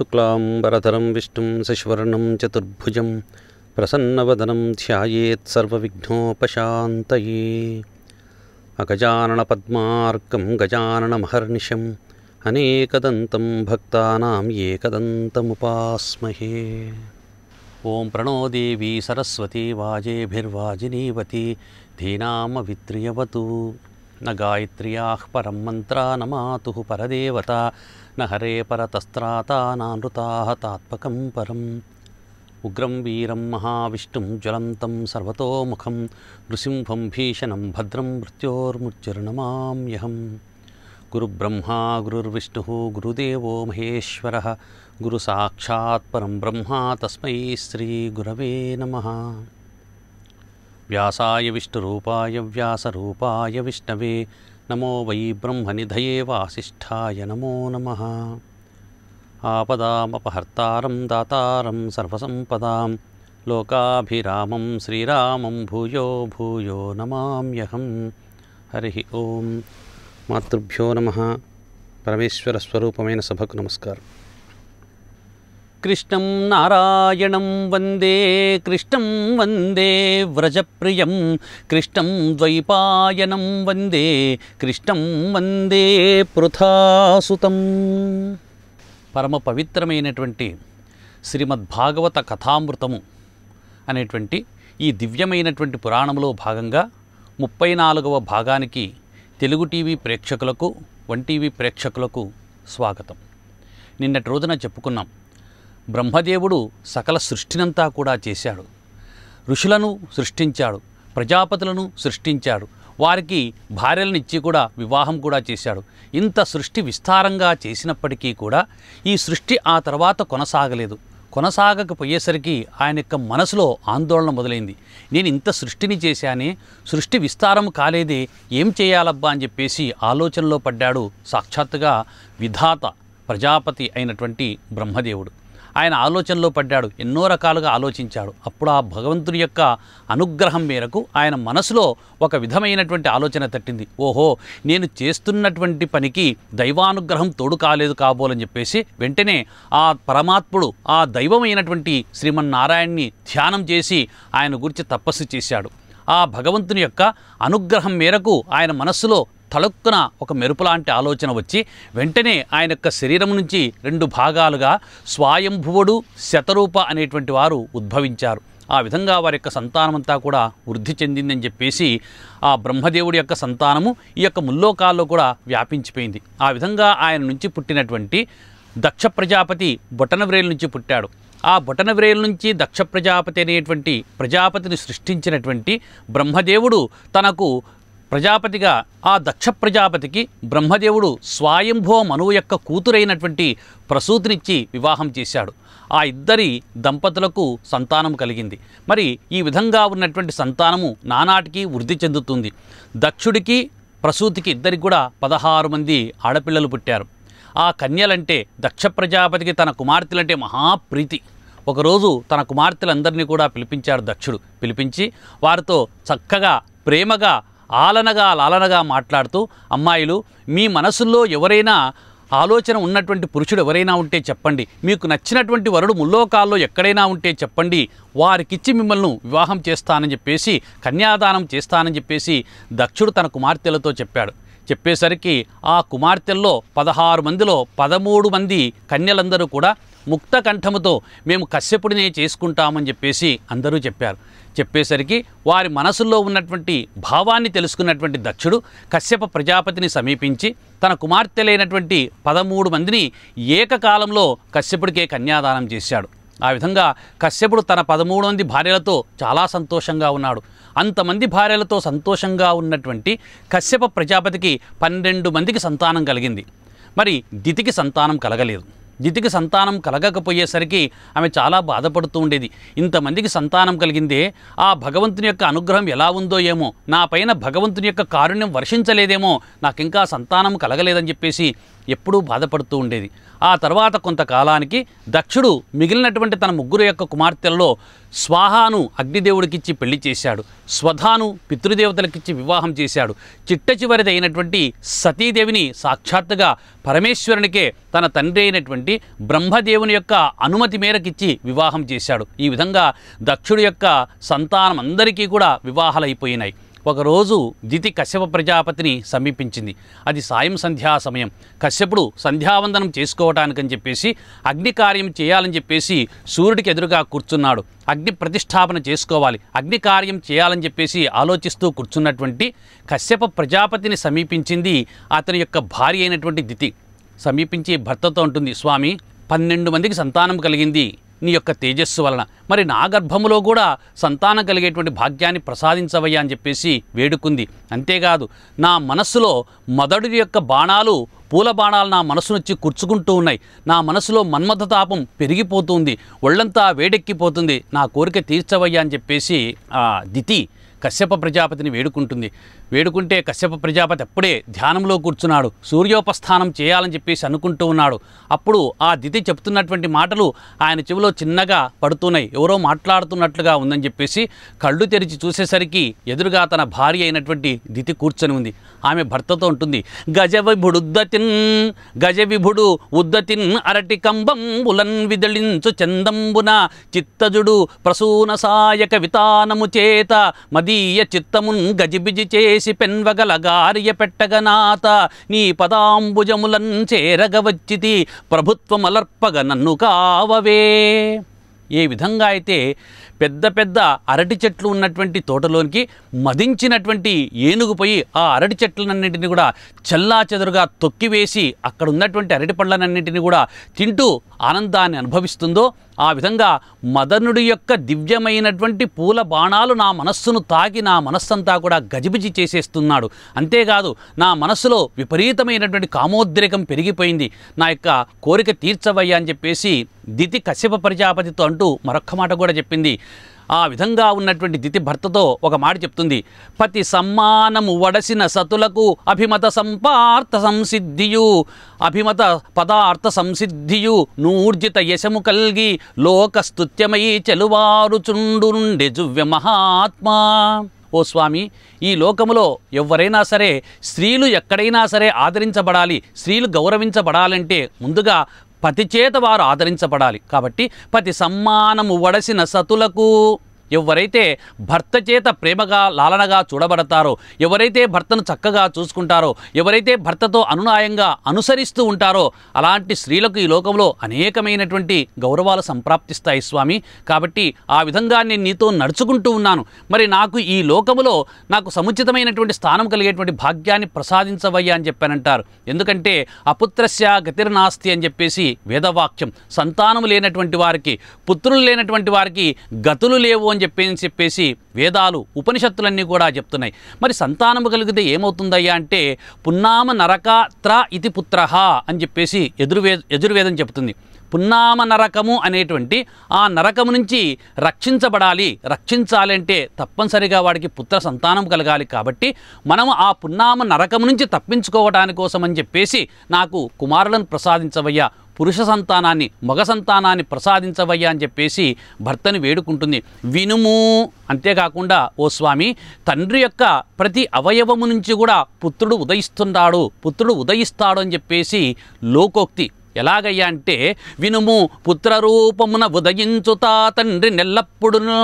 शुक्लाम्बरधरं विष्णुं शशिवर्णं चतुर्भुजं प्रसन्नवदनं ध्यायेत्सर्वविघ्नोपशान्तये अगजाननपद्मार्कं गजाननमहर्निशम् अनेकदन्तं भक्तानाम् एकदन्तमुपास्महे ओं प्रणो देवी सरस्वती वाजेभिर्वाजिनीवती धीनामवित्रियवतु न गायत्र्याः परम मंत्र न मातुः परदेवता कृष्णहरे परतस्त्रातानानृताः तात्पकं परम् उग्रं वीरं महाविष्णुं ज्वलन्तं सर्वतोमुखं नृसिंहं भीषणं भद्रं मृत्योर्मुज्जीर्णमाम्यहं गुरुब्रह्मा गुरुर्विष्णुः गुरुदेवो महेश्वरः गुरुसाक्षात्परं ब्रह्मा तस्मै श्रीगुरवे नमः व्यासाय विष्णुरूपाय व्यासरूपाय विष्णवे नमो वै ब्रह्मनिधये वासिष्ठाय नमो नमः आपदामपहर्तारं दातारं सर्वसम्पदां लोकाभिरामं श्रीरामं भूयो भूयो नमाम्यहं हरिः ओं मातृभ्यो नमः పరమేశ్వర స్వరూపమైన సభకు నమస్కారం కృష్ణం నారాయణం వందే కృష్ణం వందే వ్రజప్రియం కృష్ణం ద్వైపాయనం వందే కృష్ణం వందే పృథాసుతం పరమ పవిత్రమైనటువంటి శ్రీమద్భాగవత కథామృతము అనేటువంటి ఈ దివ్యమైనటువంటి పురాణంలో భాగంగా ముప్పై నాలుగవ భాగానికి తెలుగు టీవీ ప్రేక్షకులకు వన్ టీవీ ప్రేక్షకులకు స్వాగతం నిన్నటి రోజున చెప్పుకున్నాం బ్రహ్మదేవుడు సకల సృష్టినంతా కూడా చేశాడు ఋషులను సృష్టించాడు ప్రజాపతులను సృష్టించాడు వారికి భార్యలనిచ్చి కూడా వివాహం కూడా చేశాడు ఇంత సృష్టి విస్తారంగా చేసినప్పటికీ కూడా ఈ సృష్టి ఆ తర్వాత కొనసాగలేదు కొనసాగకపోయేసరికి ఆయన యొక్క మనసులో ఆందోళన మొదలైంది నేను ఇంత సృష్టిని చేశానే సృష్టి విస్తారం కాలేదే ఏం చేయాలబ్బా అని చెప్పేసి ఆలోచనలో పడ్డాడు సాక్షాత్తుగా విధాత ప్రజాపతి అయినటువంటి బ్రహ్మదేవుడు ఆయన ఆలోచనలో పడ్డాడు ఎన్నో రకాలుగా ఆలోచించాడు అప్పుడు ఆ భగవంతుని యొక్క అనుగ్రహం మేరకు ఆయన మనసులో ఒక విధమైనటువంటి ఆలోచన తట్టింది ఓహో నేను చేస్తున్నటువంటి పనికి దైవానుగ్రహం తోడు కాలేదు కాబోలని చెప్పేసి వెంటనే ఆ పరమాత్ముడు ఆ దైవమైనటువంటి శ్రీమన్నారాయణ్ణి ధ్యానం చేసి ఆయన గురించి తపస్సు చేశాడు ఆ భగవంతుని యొక్క అనుగ్రహం మేరకు ఆయన మనస్సులో తలొక్కున ఒక మెరుపు లాంటి ఆలోచన వచ్చి వెంటనే ఆయన యొక్క శరీరం నుంచి రెండు భాగాలుగా స్వాయంభువుడు శతరూప అనేటువంటి వారు ఉద్భవించారు ఆ విధంగా వారి యొక్క సంతానమంతా కూడా వృద్ధి చెందిందని చెప్పేసి ఆ బ్రహ్మదేవుడి యొక్క సంతానము ఈ యొక్క ముల్లోకాల్లో కూడా వ్యాపించిపోయింది ఆ విధంగా ఆయన నుంచి పుట్టినటువంటి దక్ష ప్రజాపతి బొటనవ్రేలు నుంచి పుట్టాడు ఆ బొటనవ్రేలు నుంచి దక్ష ప్రజాపతి అనేటువంటి ప్రజాపతిని సృష్టించినటువంటి బ్రహ్మదేవుడు తనకు ప్రజాపతిగా ఆ దక్ష ప్రజాపతికి బ్రహ్మదేవుడు స్వాయంభో మనువు యొక్క కూతురైనటువంటి ప్రసూతినిచ్చి వివాహం చేశాడు ఆ ఇద్దరి దంపతులకు సంతానం కలిగింది మరి ఈ విధంగా ఉన్నటువంటి సంతానము నానాటికి వృద్ధి చెందుతుంది దక్షుడికి ప్రసూతికి ఇద్దరికి కూడా పదహారు మంది ఆడపిల్లలు పుట్టారు ఆ కన్యలంటే దక్ష ప్రజాపతికి తన కుమార్తెలంటే మహాప్రీతి ఒకరోజు తన కుమార్తెలందరినీ కూడా పిలిపించారు దక్షుడు పిలిపించి వారితో చక్కగా ప్రేమగా ఆలనగా లాలనగా మాట్లాడుతూ అమ్మాయిలు మీ మనసుల్లో ఎవరైనా ఆలోచన ఉన్నటువంటి పురుషుడు ఎవరైనా ఉంటే చెప్పండి మీకు నచ్చినటువంటి వరుడు ముల్లోకాల్లో ఎక్కడైనా ఉంటే చెప్పండి వారికిచ్చి మిమ్మల్ని వివాహం చేస్తానని చెప్పేసి కన్యాదానం చేస్తానని చెప్పేసి దక్షుడు తన కుమార్తెలతో చెప్పాడు చెప్పేసరికి ఆ కుమార్తెల్లో పదహారు మందిలో పదమూడు మంది కన్యలందరూ కూడా ముక్త కంఠముతో మేము కశ్యపుడినే చేసుకుంటామని చెప్పేసి అందరూ చెప్పారు చెప్పేసరికి వారి మనసుల్లో ఉన్నటువంటి భావాన్ని తెలుసుకున్నటువంటి దక్షుడు కశ్యప ప్రజాపతిని సమీపించి తన కుమార్తెలైనటువంటి పదమూడు మందిని ఏకకాలంలో కశ్యపుడికే కన్యాదానం చేశాడు ఆ విధంగా కశ్యపుడు తన పదమూడు మంది భార్యలతో చాలా సంతోషంగా ఉన్నాడు అంతమంది భార్యలతో సంతోషంగా ఉన్నటువంటి కశ్యప ప్రజాపతికి పన్నెండు మందికి సంతానం కలిగింది మరి దితికి సంతానం కలగలేదు దితికి సంతానం కలగకపోయేసరికి ఆమె చాలా బాధపడుతూ ఉండేది ఇంతమందికి సంతానం కలిగిందే ఆ భగవంతుని యొక్క అనుగ్రహం ఎలా ఉందో ఏమో నా పైన భగవంతుని యొక్క కారుణ్యం వర్షించలేదేమో నాకింకా సంతానం కలగలేదని చెప్పేసి ఎప్పుడూ బాధపడుతూ ఉండేది ఆ తర్వాత కొంతకాలానికి దక్షుడు మిగిలినటువంటి తన ముగ్గురు యొక్క కుమార్తెల్లో స్వాహాను అగ్నిదేవుడికిచ్చి పెళ్లి చేశాడు స్వధాను పితృదేవతలకిచ్చి వివాహం చేశాడు చిట్ట చివరిదైనటువంటి సతీదేవిని సాక్షాత్తుగా పరమేశ్వరునికే తన తండ్రి అయినటువంటి బ్రహ్మదేవుని యొక్క అనుమతి మేరకిచ్చి వివాహం చేశాడు ఈ విధంగా దక్షుడు యొక్క సంతానం అందరికీ కూడా వివాహాలైపోయినాయి ఒకరోజు దితి కశ్యప ప్రజాపతిని సమీపించింది అది సాయం సంధ్యా సమయం కశ్యపుడు సంధ్యావందనం చేసుకోవటానికని చెప్పేసి అగ్ని కార్యం చేయాలని చెప్పేసి సూర్యుడికి ఎదురుగా కూర్చున్నాడు అగ్ని ప్రతిష్టాపన చేసుకోవాలి అగ్ని కార్యం చేయాలని చెప్పేసి ఆలోచిస్తూ కూర్చున్నటువంటి కశ్యప ప్రజాపతిని సమీపించింది అతని యొక్క భార్య అయినటువంటి దితి సమీపించి భర్తతో ఉంటుంది స్వామి పన్నెండు మందికి సంతానం కలిగింది నీ యొక్క తేజస్సు వలన మరి నా గర్భములో కూడా సంతానం కలిగేటువంటి భాగ్యాన్ని ప్రసాదించవయ్యా అని చెప్పేసి వేడుకుంది అంతేకాదు నా మనస్సులో మదడు యొక్క బాణాలు పూల బాణాలు నా మనసునొచ్చి కూర్చుకుంటూ ఉన్నాయి నా మనసులో మన్మథతాపం పెరిగిపోతుంది ఒళ్ళంతా వేడెక్కిపోతుంది నా కోరిక తీర్చవయ్యా అని చెప్పేసి దితి కశ్యప ప్రజాపతిని వేడుకుంటుంది వేడుకుంటే కశ్యప ప్రజాపతి అప్పుడే ధ్యానంలో కూర్చున్నాడు సూర్యోపస్థానం చేయాలని చెప్పేసి అనుకుంటూ ఉన్నాడు అప్పుడు ఆ దితి చెప్తున్నటువంటి మాటలు ఆయన చెవిలో చిన్నగా పడుతున్నాయి ఎవరో మాట్లాడుతున్నట్లుగా ఉందని చెప్పేసి కళ్ళు తెరిచి చూసేసరికి ఎదురుగా తన భార్య అయినటువంటి దితి కూర్చొని ఉంది ఆమె భర్తతో ఉంటుంది గజవిభుడు ఉద్దతిన్ గజవిభుడు ఉద్దతిన్ అరటి కంబం ఉలన్ విదళించు చందంబున చిత్తజుడు ప్రసూన సాయక వితానము చేత మది తదీయ చిత్తమున్ గజిబిజి చేసి పెన్వగల గార్య పెట్టగనాత నీ పదాంబుజములన్ చేరగవచ్చితి ప్రభుత్వమలర్పగ నన్ను కావవే ఏ విధంగా అయితే పెద్ద పెద్ద అరటి చెట్లు ఉన్నటువంటి తోటలోనికి మదించినటువంటి ఏనుగు పోయి ఆ అరటి చెట్లనన్నింటినీ కూడా చల్లా చెదురుగా తొక్కివేసి అక్కడ ఉన్నటువంటి అరటి పళ్ళనన్నింటినీ కూడా తింటూ ఆనందాన్ని అనుభవిస్తుందో ఆ విధంగా మదనుడి యొక్క దివ్యమైనటువంటి పూల బాణాలు నా మనస్సును తాకి నా మనస్సంతా కూడా గజిబిజి చేసేస్తున్నాడు అంతేకాదు నా మనస్సులో విపరీతమైనటువంటి కామోద్రేకం పెరిగిపోయింది నా యొక్క కోరిక తీర్చవయ్యా అని చెప్పేసి దితి కశ్యప ప్రజాపతితో అంటూ మరొక్క మాట కూడా చెప్పింది ఆ విధంగా ఉన్నటువంటి దితి భర్తతో ఒక మాట చెప్తుంది పతి సమ్మానము వడసిన సతులకు అభిమత సంపార్థ సంసిద్ధియు అభిమత పదార్థ సంసిద్ధియు నూర్జిత యశము కల్గి లోకస్తుత్యమై చెలువారుచుండుండె జువ్య మహాత్మా ఓ స్వామి ఈ లోకములో ఎవరైనా సరే స్త్రీలు ఎక్కడైనా సరే ఆదరించబడాలి స్త్రీలు గౌరవించబడాలంటే ముందుగా పతిచేత వారు ఆదరించబడాలి కాబట్టి పతి సమ్మానము వడసిన సతులకు ఎవరైతే భర్త చేత ప్రేమగా లాలనగా చూడబడతారో ఎవరైతే భర్తను చక్కగా చూసుకుంటారో ఎవరైతే భర్తతో అనునాయంగా అనుసరిస్తూ ఉంటారో అలాంటి స్త్రీలకు ఈ లోకంలో అనేకమైనటువంటి గౌరవాలు సంప్రాప్తిస్తాయి స్వామి కాబట్టి ఆ విధంగా నేను నీతో నడుచుకుంటూ ఉన్నాను మరి నాకు ఈ లోకములో నాకు సముచితమైనటువంటి స్థానం కలిగేటువంటి భాగ్యాన్ని ప్రసాదించవయ్యా అని చెప్పానంటారు ఎందుకంటే అపుత్రస్య గతిర్నాస్తి అని చెప్పేసి వేదవాక్యం సంతానం లేనటువంటి వారికి పుత్రులు లేనటువంటి వారికి గతులు లేవు అని అని చెప్పేసి చెప్పేసి వేదాలు ఉపనిషత్తులన్నీ కూడా చెప్తున్నాయి మరి సంతానము కలిగితే ఏమవుతుందయ్యా అంటే పున్నామ నరకాత్ర ఇది పుత్రహ అని చెప్పేసి ఎదురువే ఎదుర్వేదం చెప్తుంది పున్నామ నరకము అనేటువంటి ఆ నరకము నుంచి రక్షించబడాలి రక్షించాలంటే తప్పనిసరిగా వాడికి పుత్ర సంతానం కలగాలి కాబట్టి మనము ఆ పున్నామ నరకము నుంచి తప్పించుకోవడానికోసమని అని చెప్పేసి నాకు కుమారులను ప్రసాదించవయ్యా పురుష సంతానాన్ని మగ సంతానాన్ని ప్రసాదించవయ్యా అని చెప్పేసి భర్తను వేడుకుంటుంది వినుము అంతేకాకుండా ఓ స్వామి తండ్రి యొక్క ప్రతి అవయవము నుంచి కూడా పుత్రుడు ఉదయిస్తున్నాడు పుత్రుడు ఉదయిస్తాడు అని చెప్పేసి లోకోక్తి ఎలాగయ్యా అంటే వినుము పుత్రరూపమున ఉదయించుతా తండ్రి నెల్లప్పుడును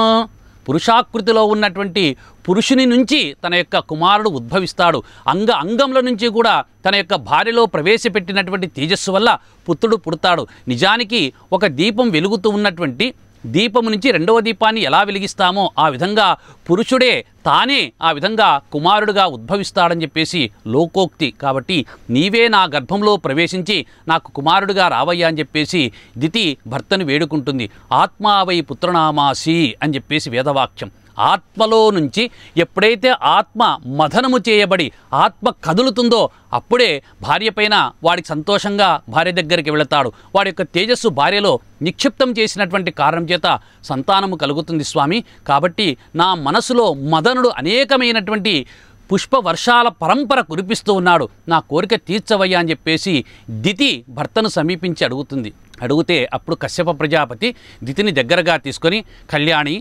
పురుషాకృతిలో ఉన్నటువంటి పురుషుని నుంచి తన యొక్క కుమారుడు ఉద్భవిస్తాడు అంగ అంగంలో నుంచి కూడా తన యొక్క భార్యలో ప్రవేశపెట్టినటువంటి తేజస్సు వల్ల పుత్రుడు పుడతాడు నిజానికి ఒక దీపం వెలుగుతూ ఉన్నటువంటి దీపము నుంచి రెండవ దీపాన్ని ఎలా వెలిగిస్తామో ఆ విధంగా పురుషుడే తానే ఆ విధంగా కుమారుడుగా ఉద్భవిస్తాడని చెప్పేసి లోకోక్తి కాబట్టి నీవే నా గర్భంలో ప్రవేశించి నాకు కుమారుడుగా రావయ్యా అని చెప్పేసి దితి భర్తను వేడుకుంటుంది ఆత్మావై పుత్రనామాసి అని చెప్పేసి వేదవాక్యం ఆత్మలో నుంచి ఎప్పుడైతే ఆత్మ మథనము చేయబడి ఆత్మ కదులుతుందో అప్పుడే భార్య పైన వాడికి సంతోషంగా భార్య దగ్గరికి వెళతాడు వాడి యొక్క తేజస్సు భార్యలో నిక్షిప్తం చేసినటువంటి కారణం చేత సంతానము కలుగుతుంది స్వామి కాబట్టి నా మనసులో మదనుడు అనేకమైనటువంటి పుష్పవర్షాల పరంపర కురిపిస్తూ ఉన్నాడు నా కోరిక తీర్చవయ్యా అని చెప్పేసి దితి భర్తను సమీపించి అడుగుతుంది అడిగితే అప్పుడు కశ్యప ప్రజాపతి దితిని దగ్గరగా తీసుకొని కళ్యాణి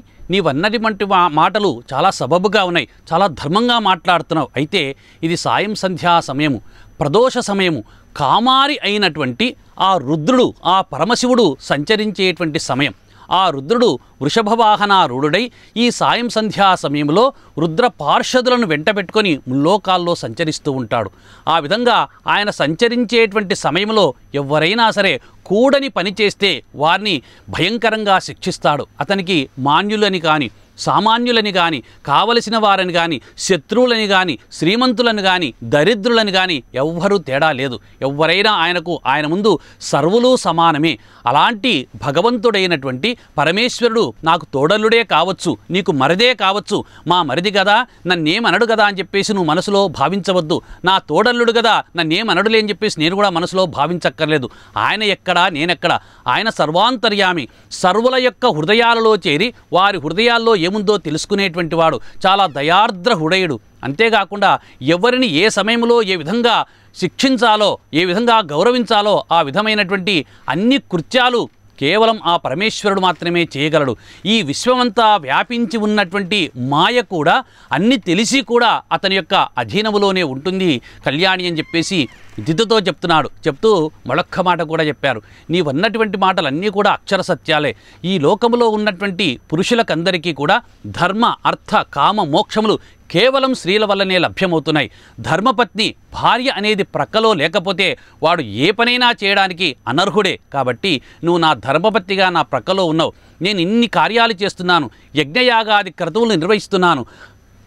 వంటి మా మాటలు చాలా సబబుగా ఉన్నాయి చాలా ధర్మంగా మాట్లాడుతున్నావు అయితే ఇది సాయం సంధ్యా సమయము ప్రదోష సమయము కామారి అయినటువంటి ఆ రుద్రుడు ఆ పరమశివుడు సంచరించేటువంటి సమయం ఆ రుద్రుడు వృషభవాహనారూఢుడై ఈ సాయం సంధ్యా సమయంలో రుద్ర పార్షదులను వెంటబెట్టుకొని ముల్లోకాల్లో సంచరిస్తూ ఉంటాడు ఆ విధంగా ఆయన సంచరించేటువంటి సమయంలో ఎవరైనా సరే కూడని పని చేస్తే వారిని భయంకరంగా శిక్షిస్తాడు అతనికి మాన్యులని కానీ సామాన్యులని కానీ కావలసిన వారని కానీ శత్రువులని కానీ శ్రీమంతులను కానీ దరిద్రులను కానీ ఎవ్వరూ తేడా లేదు ఎవరైనా ఆయనకు ఆయన ముందు సర్వులు సమానమే అలాంటి భగవంతుడైనటువంటి పరమేశ్వరుడు నాకు తోడల్లుడే కావచ్చు నీకు మరిదే కావచ్చు మా మరిది కదా నన్నేమనడు కదా అని చెప్పేసి నువ్వు మనసులో భావించవద్దు నా తోడల్లుడు కదా నన్నేమనడులే అని చెప్పేసి నేను కూడా మనసులో భావించక్కర్లేదు ఆయన ఎక్కడా నేనెక్కడా ఆయన సర్వాంతర్యామి సర్వుల యొక్క హృదయాలలో చేరి వారి హృదయాల్లో ఏముందో తెలుసుకునేటువంటి వాడు చాలా దయార్ద్రహుడయుడు అంతేకాకుండా ఎవరిని ఏ సమయంలో ఏ విధంగా శిక్షించాలో ఏ విధంగా గౌరవించాలో ఆ విధమైనటువంటి అన్ని కృత్యాలు కేవలం ఆ పరమేశ్వరుడు మాత్రమే చేయగలడు ఈ విశ్వమంతా వ్యాపించి ఉన్నటువంటి మాయ కూడా అన్ని తెలిసి కూడా అతని యొక్క అధీనములోనే ఉంటుంది కళ్యాణి అని చెప్పేసి దిద్దుతో చెప్తున్నాడు చెప్తూ మొలక్క మాట కూడా చెప్పారు నీవన్నటువంటి మాటలన్నీ కూడా అక్షర సత్యాలే ఈ లోకములో ఉన్నటువంటి పురుషులకందరికీ కూడా ధర్మ అర్థ కామ మోక్షములు కేవలం స్త్రీల వల్లనే లభ్యమవుతున్నాయి ధర్మపత్ని భార్య అనేది ప్రక్కలో లేకపోతే వాడు ఏ పనైనా చేయడానికి అనర్హుడే కాబట్టి నువ్వు నా ధర్మపత్నిగా నా ప్రక్కలో ఉన్నావు నేను ఇన్ని కార్యాలు చేస్తున్నాను యజ్ఞయాగాది క్రతువులు నిర్వహిస్తున్నాను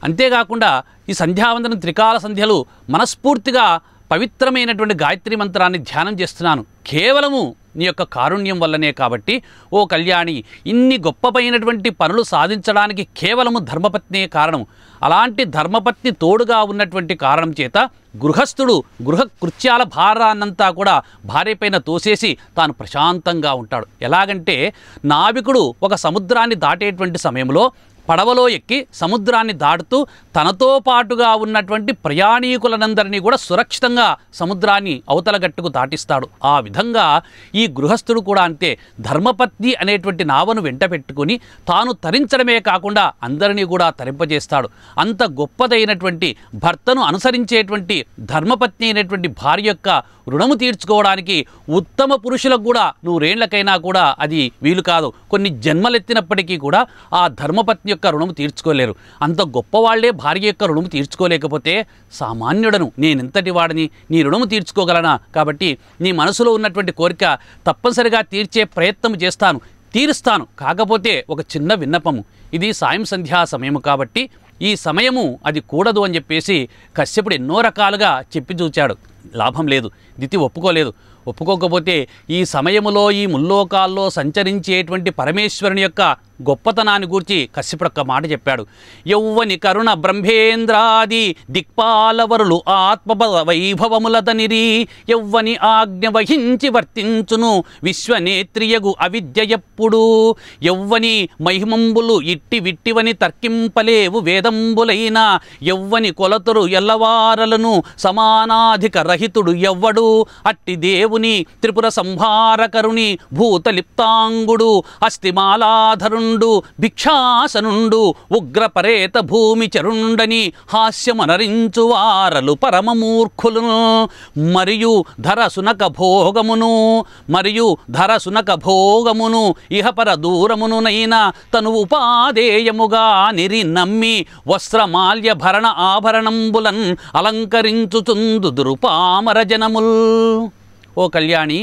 అంతేకాకుండా ఈ సంధ్యావందనం త్రికాల సంధ్యలు మనస్ఫూర్తిగా పవిత్రమైనటువంటి గాయత్రి మంత్రాన్ని ధ్యానం చేస్తున్నాను కేవలము నీ యొక్క కారుణ్యం వల్లనే కాబట్టి ఓ కళ్యాణి ఇన్ని గొప్పపైనటువంటి పనులు సాధించడానికి కేవలము ధర్మపత్నే కారణం అలాంటి ధర్మపత్ని తోడుగా ఉన్నటువంటి కారణం చేత గృహస్థుడు గృహ కృత్యాల భారాన్నంతా కూడా భార్యపైన తోసేసి తాను ప్రశాంతంగా ఉంటాడు ఎలాగంటే నావికుడు ఒక సముద్రాన్ని దాటేటువంటి సమయంలో పడవలో ఎక్కి సముద్రాన్ని దాటుతూ తనతో పాటుగా ఉన్నటువంటి ప్రయాణీకులనందరినీ కూడా సురక్షితంగా సముద్రాన్ని అవతల గట్టుకు దాటిస్తాడు ఆ విధంగా ఈ గృహస్థుడు కూడా అంతే ధర్మపత్ని అనేటువంటి నావను వెంట పెట్టుకుని తాను తరించడమే కాకుండా అందరినీ కూడా తరింపజేస్తాడు అంత గొప్పదైనటువంటి భర్తను అనుసరించేటువంటి ధర్మపత్ని అయినటువంటి భార్య యొక్క రుణము తీర్చుకోవడానికి ఉత్తమ పురుషులకు కూడా రేణ్లకైనా కూడా అది వీలు కాదు కొన్ని జన్మలెత్తినప్పటికీ కూడా ఆ ధర్మపత్ని యొక్క రుణము తీర్చుకోలేరు అంత గొప్పవాళ్లే భార్య యొక్క రుణము తీర్చుకోలేకపోతే సామాన్యుడను ఇంతటి వాడిని నీ రుణము తీర్చుకోగలనా కాబట్టి నీ మనసులో ఉన్నటువంటి కోరిక తప్పనిసరిగా తీర్చే ప్రయత్నం చేస్తాను తీరుస్తాను కాకపోతే ఒక చిన్న విన్నపము ఇది సాయం సంధ్యా సమయము కాబట్టి ఈ సమయము అది కూడదు అని చెప్పేసి కశ్యపుడు ఎన్నో రకాలుగా చెప్పి చూచాడు లాభం లేదు దితి ఒప్పుకోలేదు ఒప్పుకోకపోతే ఈ సమయంలో ఈ ముల్లోకాల్లో సంచరించేటువంటి పరమేశ్వరుని యొక్క గొప్పతనాన్ని గూర్చి కశ్యపుడొక్క మాట చెప్పాడు యౌవని కరుణ బ్రహ్మేంద్రాది దిక్పాలవరులు ఆత్మ వైభవములతనిరి యౌవని ఆజ్ఞ వహించి వర్తించును విశ్వనేత్రియగు అవిద్య ఎప్పుడు యౌవని మహిమంబులు ఇట్టి విట్టివని తర్కింపలేవు వేదంబులైన యౌవని కొలతరు ఎల్లవారలను సమానాధిక రహితుడు ఎవ్వడు అట్టి దేవు దేవుని త్రిపుర సంహారకరుని భూతలిప్తాంగుడు అస్థిమాలాధరుండు భిక్షాసనుండు ఉగ్రపరేత భూమి చరుండని హాస్యమనరించువారలు పరమమూర్ఖులను మరియు ధర సునక భోగమును మరియు ధర సునక భోగమును ఇహపర దూరమునునైన తను ఉపాధేయముగా నిరి నమ్మి వస్త్రమాల్య భరణ ఆభరణంబులన్ అలంకరించుచుందు జనముల్ ఓ కళ్యాణి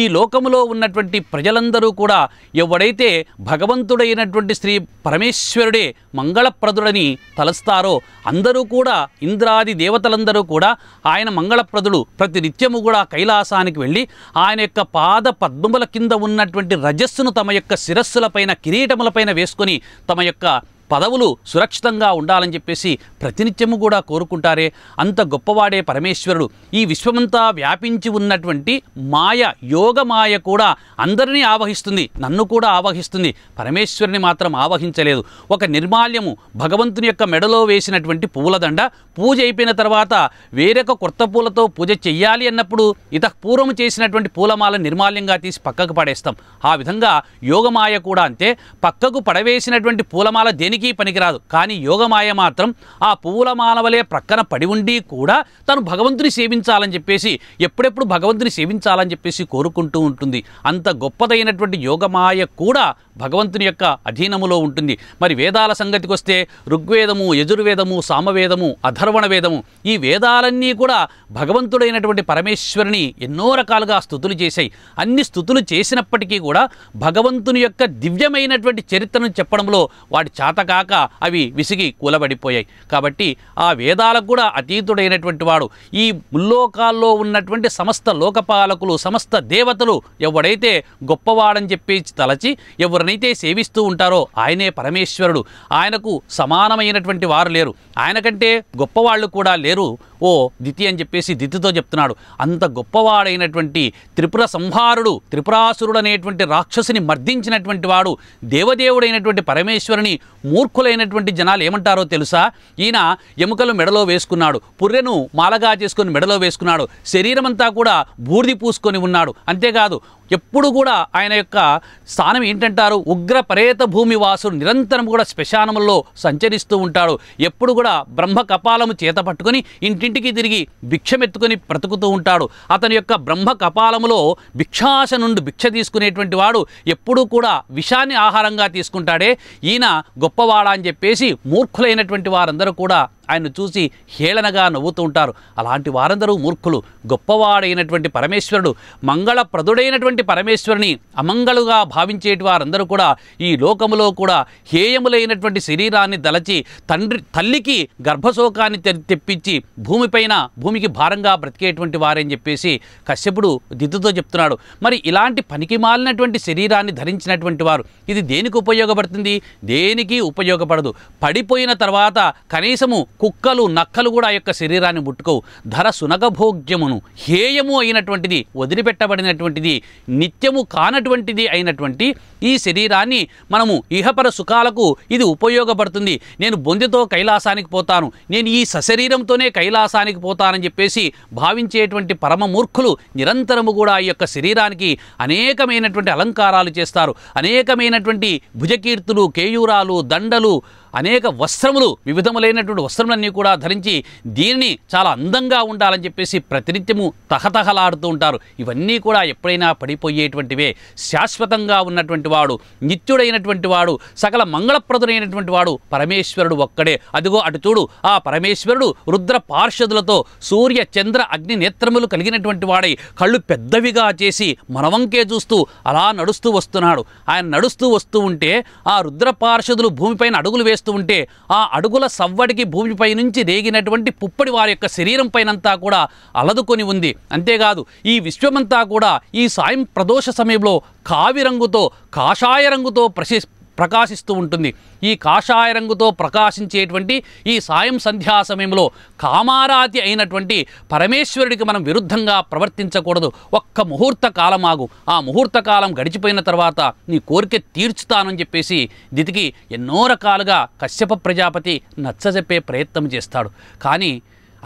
ఈ లోకములో ఉన్నటువంటి ప్రజలందరూ కూడా ఎవడైతే భగవంతుడైనటువంటి శ్రీ పరమేశ్వరుడే మంగళప్రదుడని తలస్తారో అందరూ కూడా ఇంద్రాది దేవతలందరూ కూడా ఆయన మంగళప్రదుడు ప్రతి నిత్యము కూడా కైలాసానికి వెళ్ళి ఆయన యొక్క పాద పద్మముల కింద ఉన్నటువంటి రజస్సును తమ యొక్క శిరస్సులపైన కిరీటములపైన వేసుకొని తమ యొక్క పదవులు సురక్షితంగా ఉండాలని చెప్పేసి ప్రతినిత్యము కూడా కోరుకుంటారే అంత గొప్పవాడే పరమేశ్వరుడు ఈ విశ్వమంతా వ్యాపించి ఉన్నటువంటి మాయ యోగ మాయ కూడా అందరినీ ఆవహిస్తుంది నన్ను కూడా ఆవహిస్తుంది పరమేశ్వరిని మాత్రం ఆవహించలేదు ఒక నిర్మాల్యము భగవంతుని యొక్క మెడలో వేసినటువంటి పూలదండ పూజ అయిపోయిన తర్వాత వేరొక కొత్త పూలతో పూజ చెయ్యాలి అన్నప్పుడు పూర్వం చేసినటువంటి పూలమాల నిర్మాల్యంగా తీసి పక్కకు పడేస్తాం ఆ విధంగా యోగమాయ కూడా అంతే పక్కకు పడవేసినటువంటి పూలమాల దేనికి దేనికి పనికిరాదు కానీ యోగమాయ మాత్రం ఆ పువ్వుల మాలవలే ప్రక్కన పడి ఉండి కూడా తను భగవంతుని సేవించాలని చెప్పేసి ఎప్పుడెప్పుడు భగవంతుని సేవించాలని చెప్పేసి కోరుకుంటూ ఉంటుంది అంత గొప్పదైనటువంటి యోగమాయ కూడా భగవంతుని యొక్క అధీనములో ఉంటుంది మరి వేదాల సంగతికి వస్తే ఋగ్వేదము యజుర్వేదము సామవేదము అధర్వణ వేదము ఈ వేదాలన్నీ కూడా భగవంతుడైనటువంటి పరమేశ్వరుని ఎన్నో రకాలుగా స్థుతులు చేశాయి అన్ని స్థుతులు చేసినప్పటికీ కూడా భగవంతుని యొక్క దివ్యమైనటువంటి చరిత్రను చెప్పడంలో వాటి చాతక కాక అవి విసిగి కూలబడిపోయాయి కాబట్టి ఆ వేదాలకు కూడా అతీతుడైనటువంటి వాడు ఈ ముల్లోకాల్లో ఉన్నటువంటి సమస్త లోకపాలకులు సమస్త దేవతలు ఎవడైతే గొప్పవాడని చెప్పి తలచి ఎవరినైతే సేవిస్తూ ఉంటారో ఆయనే పరమేశ్వరుడు ఆయనకు సమానమైనటువంటి వారు లేరు ఆయన కంటే గొప్పవాళ్ళు కూడా లేరు ఓ దితి అని చెప్పేసి దితితో చెప్తున్నాడు అంత గొప్పవాడైనటువంటి త్రిపుర సంహారుడు త్రిపురాసురుడు అనేటువంటి రాక్షసుని మర్దించినటువంటి వాడు దేవదేవుడైనటువంటి పరమేశ్వరుని మూర్ఖులైనటువంటి జనాలు ఏమంటారో తెలుసా ఈయన ఎముకలు మెడలో వేసుకున్నాడు పుర్రెను మాలగా చేసుకుని మెడలో వేసుకున్నాడు శరీరమంతా కూడా బూర్ది పూసుకొని ఉన్నాడు అంతేకాదు ఎప్పుడు కూడా ఆయన యొక్క స్థానం ఏంటంటారు ఉగ్ర పరేత భూమి వాసుడు నిరంతరం కూడా శ్మశానముల్లో సంచరిస్తూ ఉంటాడు ఎప్పుడు కూడా బ్రహ్మ కపాలము చేత పట్టుకొని ఇంటింటికి తిరిగి భిక్షమెత్తుకొని బ్రతుకుతూ ఉంటాడు అతని యొక్క బ్రహ్మ కపాలములో భిక్షాశ నుండి భిక్ష తీసుకునేటువంటి వాడు ఎప్పుడూ కూడా విషాన్ని ఆహారంగా తీసుకుంటాడే ఈయన గొప్పవాడా అని చెప్పేసి మూర్ఖులైనటువంటి వారందరూ కూడా ఆయన చూసి హేళనగా నవ్వుతూ ఉంటారు అలాంటి వారందరూ మూర్ఖులు గొప్పవాడైనటువంటి పరమేశ్వరుడు మంగళప్రదుడైనటువంటి పరమేశ్వరుని అమంగళుగా భావించే వారందరూ కూడా ఈ లోకములో కూడా హేయములైనటువంటి శరీరాన్ని దలచి తండ్రి తల్లికి గర్భశోకాన్ని తెప్పించి భూమిపైన భూమికి భారంగా బ్రతికేటువంటి వారని చెప్పేసి కశ్యపుడు దిద్దుతో చెప్తున్నాడు మరి ఇలాంటి పనికి మాలినటువంటి శరీరాన్ని ధరించినటువంటి వారు ఇది దేనికి ఉపయోగపడుతుంది దేనికి ఉపయోగపడదు పడిపోయిన తర్వాత కనీసము కుక్కలు నక్కలు కూడా ఆ యొక్క శరీరాన్ని ముట్టుకోవు ధర సునగభోగ్యమును హేయము అయినటువంటిది వదిలిపెట్టబడినటువంటిది నిత్యము కానటువంటిది అయినటువంటి ఈ శరీరాన్ని మనము ఇహపర సుఖాలకు ఇది ఉపయోగపడుతుంది నేను బొందితో కైలాసానికి పోతాను నేను ఈ సశరీరంతోనే కైలాసానికి పోతానని చెప్పేసి భావించేటువంటి పరమ మూర్ఖులు నిరంతరము కూడా ఈ యొక్క శరీరానికి అనేకమైనటువంటి అలంకారాలు చేస్తారు అనేకమైనటువంటి భుజకీర్తులు కేయూరాలు దండలు అనేక వస్త్రములు వివిధములైనటువంటి వస్త్రములన్నీ కూడా ధరించి దీనిని చాలా అందంగా ఉండాలని చెప్పేసి ప్రతినిత్యము తహతహలాడుతూ ఉంటారు ఇవన్నీ కూడా ఎప్పుడైనా పడిపోయేటువంటివే శాశ్వతంగా ఉన్నటువంటి వాడు నిత్యుడైనటువంటి వాడు సకల మంగళప్రదుడైనటువంటి వాడు పరమేశ్వరుడు ఒక్కడే అదిగో అటు చూడు ఆ పరమేశ్వరుడు రుద్ర పార్షదులతో సూర్య చంద్ర అగ్ని నేత్రములు కలిగినటువంటి వాడై కళ్ళు పెద్దవిగా చేసి మనవంకే చూస్తూ అలా నడుస్తూ వస్తున్నాడు ఆయన నడుస్తూ వస్తూ ఉంటే ఆ రుద్ర పార్షదులు భూమిపైన అడుగులు వేసి చేస్తూ ఉంటే ఆ అడుగుల సవ్వడికి భూమిపై నుంచి రేగినటువంటి పుప్పడి వారి యొక్క శరీరం పైనంతా కూడా అలదుకొని ఉంది అంతేకాదు ఈ విశ్వమంతా కూడా ఈ సాయం ప్రదోష సమయంలో కావిరంగుతో కాషాయ రంగుతో ప్రశి ప్రకాశిస్తూ ఉంటుంది ఈ కాషాయ రంగుతో ప్రకాశించేటువంటి ఈ సాయం సంధ్యా సమయంలో కామారాతి అయినటువంటి పరమేశ్వరుడికి మనం విరుద్ధంగా ప్రవర్తించకూడదు ఒక్క ముహూర్త కాలం ఆగు ఆ ముహూర్త కాలం గడిచిపోయిన తర్వాత నీ కోరిక తీర్చుతానని చెప్పేసి దితికి ఎన్నో రకాలుగా కశ్యప ప్రజాపతి నచ్చజెప్పే ప్రయత్నం చేస్తాడు కానీ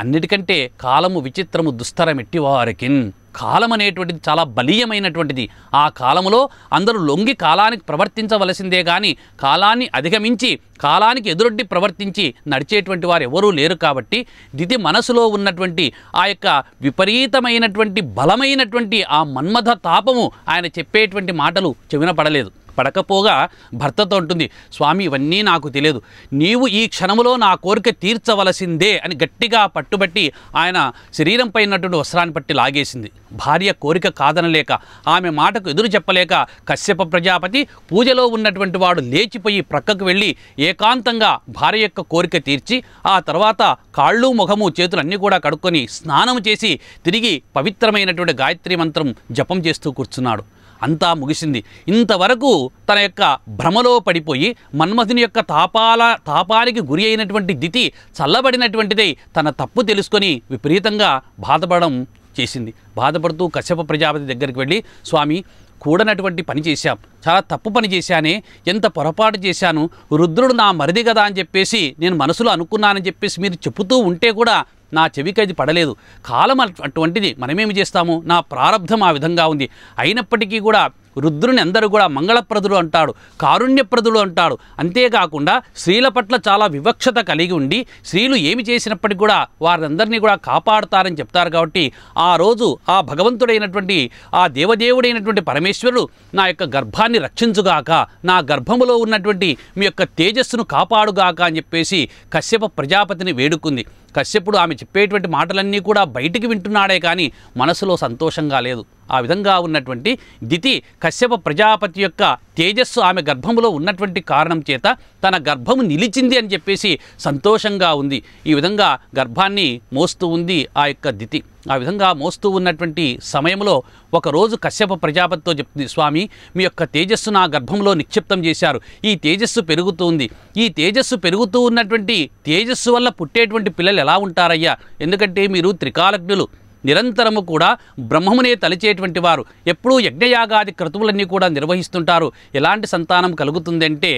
అన్నిటికంటే కాలము విచిత్రము దుస్తరమెట్టి వారికిన్ కాలం అనేటువంటిది చాలా బలీయమైనటువంటిది ఆ కాలములో అందరూ లొంగి కాలానికి ప్రవర్తించవలసిందే కానీ కాలాన్ని అధిగమించి కాలానికి ఎదురొడ్డి ప్రవర్తించి నడిచేటువంటి వారు ఎవరూ లేరు కాబట్టి దితి మనసులో ఉన్నటువంటి ఆ యొక్క విపరీతమైనటువంటి బలమైనటువంటి ఆ మన్మథ తాపము ఆయన చెప్పేటువంటి మాటలు చెవిన పడలేదు పడకపోగా భర్తతో ఉంటుంది స్వామి ఇవన్నీ నాకు తెలియదు నీవు ఈ క్షణంలో నా కోరిక తీర్చవలసిందే అని గట్టిగా పట్టుబట్టి ఆయన శరీరంపై ఉన్నటువంటి వస్త్రాన్ని పట్టి లాగేసింది భార్య కోరిక కాదనలేక ఆమె మాటకు ఎదురు చెప్పలేక కశ్యప ప్రజాపతి పూజలో ఉన్నటువంటి వాడు లేచిపోయి ప్రక్కకు వెళ్ళి ఏకాంతంగా భార్య యొక్క కోరిక తీర్చి ఆ తర్వాత కాళ్ళు ముఖము చేతులన్నీ కూడా కడుక్కొని స్నానం చేసి తిరిగి పవిత్రమైనటువంటి గాయత్రి మంత్రం జపం చేస్తూ కూర్చున్నాడు అంతా ముగిసింది ఇంతవరకు తన యొక్క భ్రమలో పడిపోయి మన్మధుని యొక్క తాపాల తాపానికి గురి అయినటువంటి దితి చల్లబడినటువంటిదై తన తప్పు తెలుసుకొని విపరీతంగా బాధపడడం చేసింది బాధపడుతూ కశ్యప ప్రజాపతి దగ్గరికి వెళ్ళి స్వామి కూడనటువంటి పని చేశాం చాలా తప్పు పని చేశానే ఎంత పొరపాటు చేశాను రుద్రుడు నా మరిది కదా అని చెప్పేసి నేను మనసులో అనుకున్నానని చెప్పేసి మీరు చెబుతూ ఉంటే కూడా నా చెవికి అది పడలేదు కాలం అటువంటిది మనమేమి చేస్తాము నా ప్రారంధం ఆ విధంగా ఉంది అయినప్పటికీ కూడా రుద్రుని అందరూ కూడా మంగళప్రదుడు అంటాడు కారుణ్యప్రదుడు అంటాడు అంతేకాకుండా స్త్రీల పట్ల చాలా వివక్షత కలిగి ఉండి స్త్రీలు ఏమి చేసినప్పటికీ కూడా వారందరినీ కూడా కాపాడుతారని చెప్తారు కాబట్టి ఆ రోజు ఆ భగవంతుడైనటువంటి ఆ దేవదేవుడైనటువంటి పరమేశ్వరుడు నా యొక్క గర్భాన్ని రక్షించుగాక నా గర్భములో ఉన్నటువంటి మీ యొక్క తేజస్సును కాపాడుగాక అని చెప్పేసి కశ్యప ప్రజాపతిని వేడుకుంది కశ్యపుడు ఆమె చెప్పేటువంటి మాటలన్నీ కూడా బయటికి వింటున్నాడే కానీ మనసులో సంతోషంగా లేదు ఆ విధంగా ఉన్నటువంటి దితి కశ్యప ప్రజాపతి యొక్క తేజస్సు ఆమె గర్భంలో ఉన్నటువంటి కారణం చేత తన గర్భము నిలిచింది అని చెప్పేసి సంతోషంగా ఉంది ఈ విధంగా గర్భాన్ని మోస్తూ ఉంది ఆ యొక్క దితి ఆ విధంగా మోస్తూ ఉన్నటువంటి సమయంలో ఒకరోజు కశ్యప ప్రజాపతితో చెప్తుంది స్వామి మీ యొక్క తేజస్సు నా గర్భంలో నిక్షిప్తం చేశారు ఈ తేజస్సు పెరుగుతుంది ఈ తేజస్సు పెరుగుతూ ఉన్నటువంటి తేజస్సు వల్ల పుట్టేటువంటి పిల్లలు ఎలా ఉంటారయ్యా ఎందుకంటే మీరు త్రికాలజ్ఞులు నిరంతరము కూడా బ్రహ్మమునే తలిచేటువంటి వారు ఎప్పుడూ యజ్ఞయాగాది క్రతువులన్నీ కూడా నిర్వహిస్తుంటారు ఎలాంటి సంతానం కలుగుతుందంటే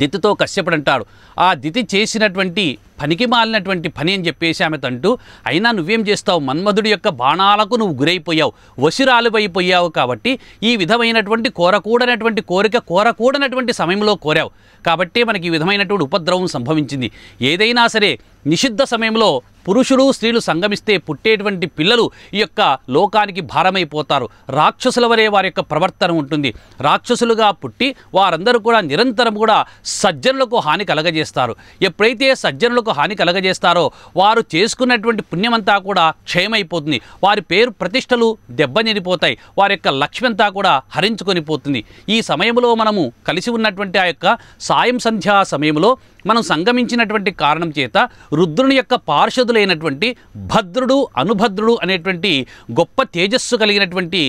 దితితో కశ్యపడంటాడు ఆ దితి చేసినటువంటి పనికి మాలినటువంటి పని అని చెప్పేసి ఆమె తంటూ అయినా నువ్వేం చేస్తావు మన్మధుడి యొక్క బాణాలకు నువ్వు గురైపోయావు అయిపోయావు కాబట్టి ఈ విధమైనటువంటి కోరకూడనటువంటి కోరిక కోరకూడనటువంటి సమయంలో కోరావు కాబట్టి మనకి ఈ విధమైనటువంటి ఉపద్రవం సంభవించింది ఏదైనా సరే నిషిద్ధ సమయంలో పురుషులు స్త్రీలు సంగమిస్తే పుట్టేటువంటి పిల్లలు ఈ యొక్క లోకానికి భారమైపోతారు రాక్షసుల వరే వారి యొక్క ప్రవర్తన ఉంటుంది రాక్షసులుగా పుట్టి వారందరూ కూడా నిరంతరం కూడా సజ్జనులకు హాని కలగజేస్తారు ఎప్పుడైతే సజ్జనులకు హాని కలగజేస్తారో వారు చేసుకున్నటువంటి పుణ్యమంతా కూడా క్షయమైపోతుంది వారి పేరు ప్రతిష్టలు దెబ్బనిపోతాయి వారి యొక్క లక్ష్యంతా కూడా హరించుకొని పోతుంది ఈ సమయంలో మనము కలిసి ఉన్నటువంటి ఆ యొక్క సాయం సంధ్యా సమయంలో మనం సంగమించినటువంటి కారణం చేత రుద్రుని యొక్క పార్షదులైనటువంటి భద్రుడు అనుభద్రుడు అనేటువంటి గొప్ప తేజస్సు కలిగినటువంటి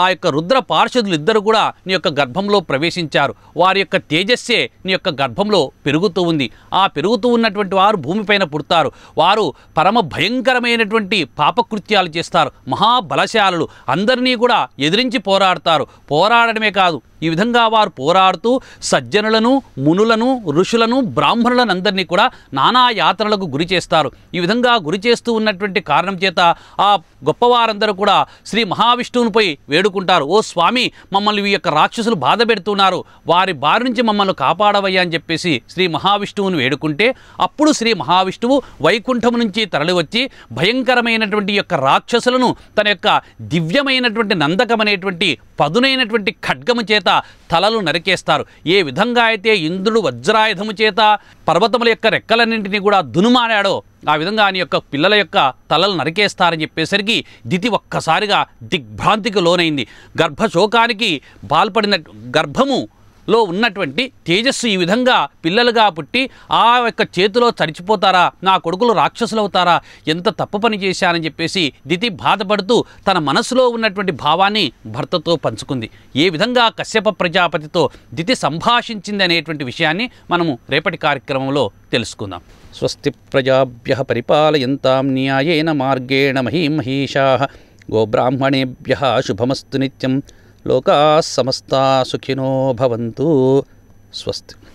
ఆ యొక్క రుద్ర పార్షదులు ఇద్దరు కూడా నీ యొక్క గర్భంలో ప్రవేశించారు వారి యొక్క తేజస్సే నీ యొక్క గర్భంలో పెరుగుతూ ఉంది ఆ పెరుగుతూ ఉన్నటువంటి వారు భూమిపైన పుడతారు వారు పరమ భయంకరమైనటువంటి పాపకృత్యాలు చేస్తారు మహాబలశాలలు అందరినీ కూడా ఎదిరించి పోరాడతారు పోరాడమే కాదు ఈ విధంగా వారు పోరాడుతూ సజ్జనులను మునులను ఋషులను బ్రాహ్మణులను అందరినీ కూడా నానా యాత్రలకు గురి చేస్తారు ఈ విధంగా గురి చేస్తూ ఉన్నటువంటి కారణం చేత ఆ గొప్పవారందరూ కూడా శ్రీ మహావిష్ణువునిపై వేడుకుంటారు ఓ స్వామి మమ్మల్ని ఈ యొక్క రాక్షసులు బాధ పెడుతున్నారు వారి బారి నుంచి మమ్మల్ని కాపాడవయ్యా అని చెప్పేసి శ్రీ మహావిష్ణువుని వేడుకుంటే అప్పుడు శ్రీ మహావిష్ణువు వైకుంఠం నుంచి తరలివచ్చి భయంకరమైనటువంటి యొక్క రాక్షసులను తన యొక్క దివ్యమైనటువంటి నందకమనేటువంటి పదునైనటువంటి ఖడ్గము చేత చేత తలలు నరికేస్తారు ఏ విధంగా అయితే ఇంద్రుడు వజ్రాయుధము చేత పర్వతముల యొక్క రెక్కలన్నింటినీ కూడా దునుమాడాడో ఆ విధంగా ఆయన యొక్క పిల్లల యొక్క తలలు నరికేస్తారని చెప్పేసరికి దితి ఒక్కసారిగా దిగ్భ్రాంతికి లోనైంది గర్భశోకానికి బాల్పడిన గర్భము లో ఉన్నటువంటి తేజస్సు ఈ విధంగా పిల్లలుగా పుట్టి ఆ యొక్క చేతిలో చరిచిపోతారా నా కొడుకులు రాక్షసులవుతారా ఎంత తప్పు పని చేశానని చెప్పేసి దితి బాధపడుతూ తన మనసులో ఉన్నటువంటి భావాన్ని భర్తతో పంచుకుంది ఏ విధంగా కశ్యప ప్రజాపతితో దితి సంభాషించింది అనేటువంటి విషయాన్ని మనము రేపటి కార్యక్రమంలో తెలుసుకుందాం స్వస్తి ప్రజాభ్య పరిపాలయంతాం న్యాయేన మార్గేణ మహిషా గోబ్రాహ్మణేభ్య శుభమస్తు నిత్యం లోకా సమస్త సుఖినో భవంతు స్వస్తి